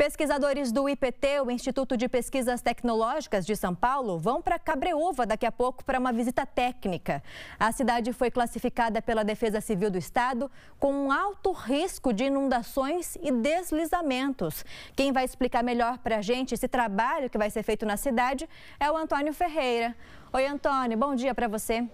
Pesquisadores do IPT, o Instituto de Pesquisas Tecnológicas de São Paulo, vão para Cabreúva daqui a pouco para uma visita técnica. A cidade foi classificada pela Defesa Civil do Estado com um alto risco de inundações e deslizamentos. Quem vai explicar melhor para a gente esse trabalho que vai ser feito na cidade é o Antônio Ferreira. Oi, Antônio, bom dia para você.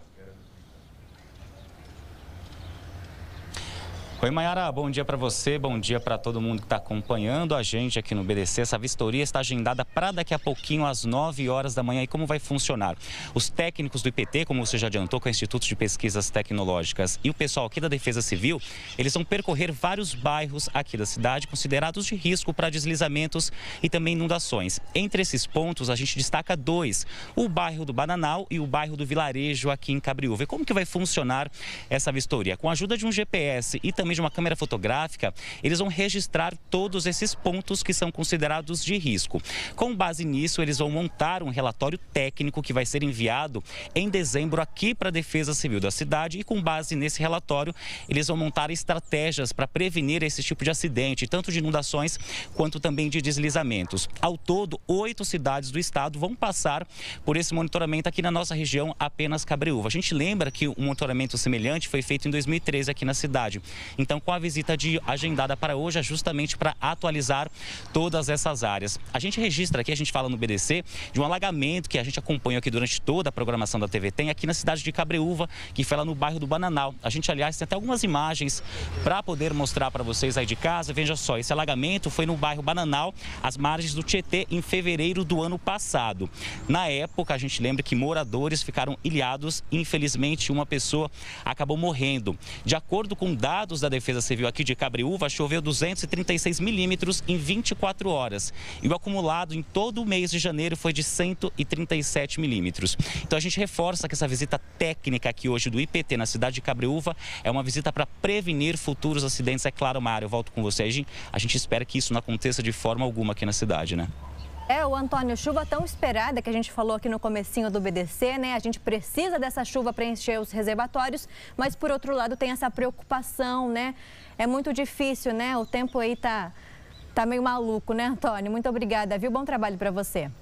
Oi, Mayara, bom dia para você, bom dia para todo mundo que está acompanhando a gente aqui no BDC. Essa vistoria está agendada para daqui a pouquinho, às 9 horas da manhã. E como vai funcionar? Os técnicos do IPT, como você já adiantou, com o Instituto de Pesquisas Tecnológicas, e o pessoal aqui da Defesa Civil, eles vão percorrer vários bairros aqui da cidade considerados de risco para deslizamentos e também inundações. Entre esses pontos, a gente destaca dois: o bairro do Bananal e o bairro do Vilarejo, aqui em Cabriúva. E como que vai funcionar essa vistoria? Com a ajuda de um GPS e também de uma câmera fotográfica, eles vão registrar todos esses pontos que são considerados de risco. Com base nisso, eles vão montar um relatório técnico que vai ser enviado em dezembro aqui para a Defesa Civil da cidade e com base nesse relatório, eles vão montar estratégias para prevenir esse tipo de acidente, tanto de inundações quanto também de deslizamentos. Ao todo, oito cidades do estado vão passar por esse monitoramento aqui na nossa região, apenas Cabreúva. A gente lembra que um monitoramento semelhante foi feito em 2013 aqui na cidade. Então, com a visita de, agendada para hoje, é justamente para atualizar todas essas áreas. A gente registra aqui, a gente fala no BDC, de um alagamento que a gente acompanha aqui durante toda a programação da TV Tem, aqui na cidade de Cabreúva, que foi lá no bairro do Bananal. A gente, aliás, tem até algumas imagens para poder mostrar para vocês aí de casa. Veja só, esse alagamento foi no bairro Bananal, às margens do Tietê, em fevereiro do ano passado. Na época, a gente lembra que moradores ficaram ilhados, infelizmente, uma pessoa acabou morrendo. De acordo com dados da da Defesa Civil aqui de Cabriúva, choveu 236 milímetros em 24 horas. E o acumulado em todo o mês de janeiro foi de 137 milímetros. Então a gente reforça que essa visita técnica aqui hoje do IPT na cidade de Cabriúva é uma visita para prevenir futuros acidentes. É claro, Mário, eu volto com você. A gente espera que isso não aconteça de forma alguma aqui na cidade, né? É, o Antônio, chuva tão esperada que a gente falou aqui no comecinho do BDC, né? A gente precisa dessa chuva para encher os reservatórios, mas por outro lado tem essa preocupação, né? É muito difícil, né? O tempo aí tá, tá meio maluco, né, Antônio? Muito obrigada, viu? Bom trabalho para você.